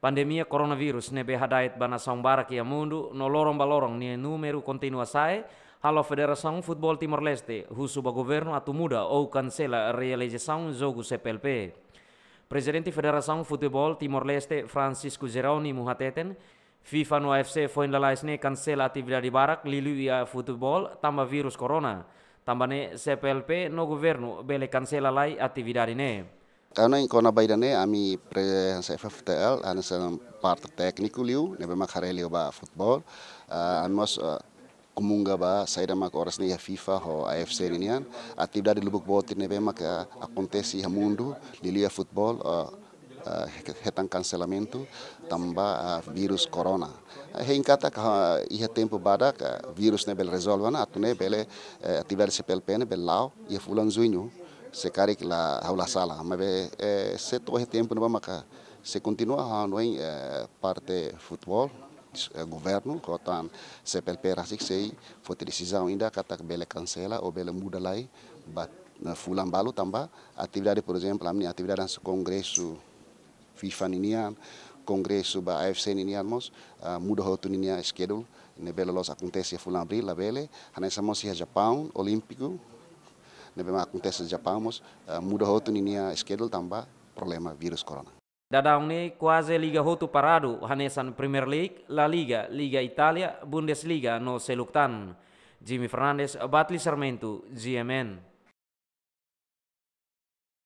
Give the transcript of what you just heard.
pandemia ne nebe hadait bana barak que mundu no lorong balorong ni numeru kontinua sae Halo federasi futbol Timor Leste, Husuba Governo atu muda ou kansela a realização CPLP. Presidente federasi futbol Timor Leste, Francisco Geroni Muhateten, FIFA no AFC foi ne cancela atividade barak lilu a futbol tamba virus corona. Tambane CPLP no governo bele kansela lai atividade ne. Karena ikona baidane ami pre hansa FFTL sedang part teknik liu nebe mak ba football uh, mas uh, ah, kumunga ba saida mak oras ya FIFA ho AFC ini rinian atividade lubuk boti nebe mak uh, akontesi ha lilia football uh, ah, uh, hetan cancelamento tamba virus corona he kata ka iha tempo badak, virus ne bel resolvana atune bele uh, eh, atividade pel pene bel lao ia fulan zuinu sekarik la haula sala mabe eh, se todo esse tempo não maca se continua ah, no em é, eh, parte futebol eh, governo kotan se pelpera sik assim, sei fote decisão inda katak bele cancela ou bele muda lai bat na eh, fulan balu tamba atividade por exemplo a minha atividade no congresso FIFA ninian congresso ba AFC ninian mos uh, ah, muda hotu ninian schedule ne bele los acontece fulan abril la bele hanesa mos é Japão olímpico nebema acontece japamos muda hotu ya schedule tambah problema virus corona Dadang ni kuase liga hotu paradu hanesan Premier League, La Liga, Liga Italia, Bundesliga no seluktan. Jimmy Fernandez Batli Sarmento, GMN.